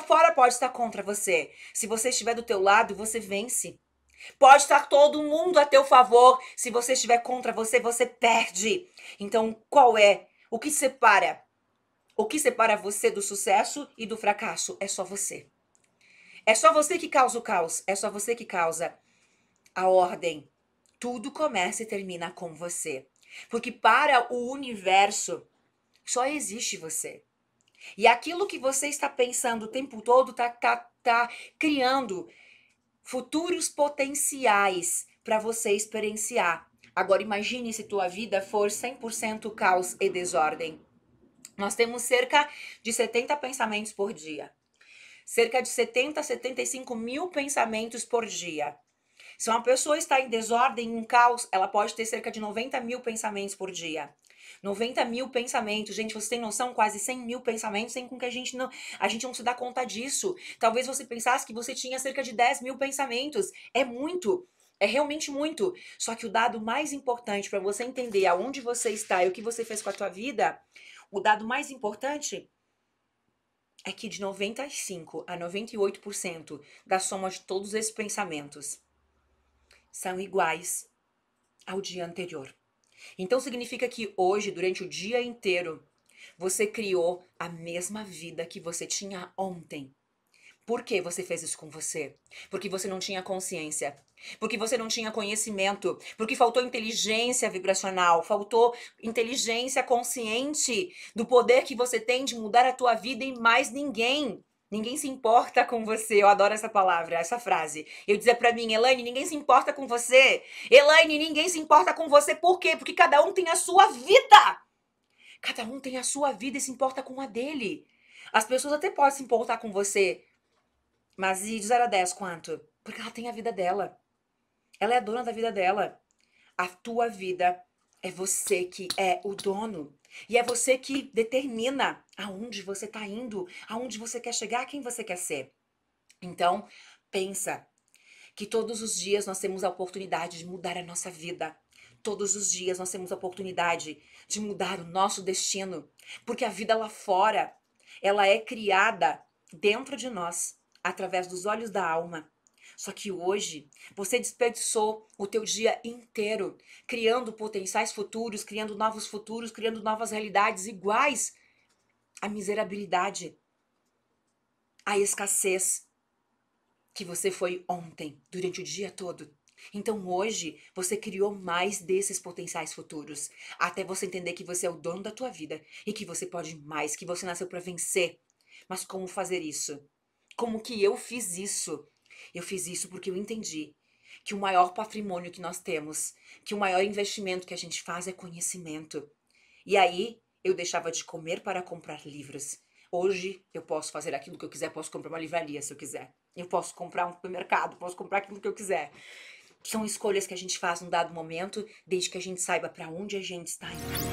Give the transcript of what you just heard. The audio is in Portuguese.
fora pode estar contra você. Se você estiver do teu lado, você vence. Pode estar todo mundo a teu favor. Se você estiver contra você, você perde. Então, qual é? O que separa? O que separa você do sucesso e do fracasso? É só você. É só você que causa o caos. É só você que causa a ordem. Tudo começa e termina com você. Porque para o universo, só existe você. E aquilo que você está pensando o tempo todo está tá, tá criando futuros potenciais para você experienciar. Agora imagine se tua vida for 100% caos e desordem. Nós temos cerca de 70 pensamentos por dia. Cerca de 70 a 75 mil pensamentos por dia. Se uma pessoa está em desordem, em caos, ela pode ter cerca de 90 mil pensamentos por dia. 90 mil pensamentos. Gente, você tem noção? Quase 100 mil pensamentos, sem com que a gente não, a gente não se dá conta disso. Talvez você pensasse que você tinha cerca de 10 mil pensamentos. É muito. É realmente muito. Só que o dado mais importante para você entender aonde você está e o que você fez com a tua vida, o dado mais importante é que de 95 a 98% da soma de todos esses pensamentos são iguais ao dia anterior. Então significa que hoje, durante o dia inteiro, você criou a mesma vida que você tinha ontem. Por que você fez isso com você? Porque você não tinha consciência. Porque você não tinha conhecimento. Porque faltou inteligência vibracional. Faltou inteligência consciente do poder que você tem de mudar a tua vida e mais ninguém. Ninguém se importa com você. Eu adoro essa palavra, essa frase. Eu dizer para mim, Elaine, ninguém se importa com você. Elaine, ninguém se importa com você. Por quê? Porque cada um tem a sua vida. Cada um tem a sua vida e se importa com a dele. As pessoas até podem se importar com você. Mas e de 0 a 10 quanto? Porque ela tem a vida dela. Ela é a dona da vida dela. A tua vida é você que é o dono. E é você que determina aonde você está indo, aonde você quer chegar, quem você quer ser. Então, pensa que todos os dias nós temos a oportunidade de mudar a nossa vida. Todos os dias nós temos a oportunidade de mudar o nosso destino, porque a vida lá fora, ela é criada dentro de nós, através dos olhos da alma. Só que hoje você desperdiçou o teu dia inteiro criando potenciais futuros, criando novos futuros, criando novas realidades iguais à miserabilidade, à escassez que você foi ontem, durante o dia todo. Então hoje você criou mais desses potenciais futuros, até você entender que você é o dono da tua vida e que você pode mais, que você nasceu para vencer. Mas como fazer isso? Como que eu fiz isso? Eu fiz isso porque eu entendi que o maior patrimônio que nós temos, que o maior investimento que a gente faz é conhecimento. E aí eu deixava de comer para comprar livros. Hoje eu posso fazer aquilo que eu quiser, posso comprar uma livraria se eu quiser. Eu posso comprar um supermercado, posso comprar aquilo que eu quiser. São escolhas que a gente faz num dado momento, desde que a gente saiba para onde a gente está indo.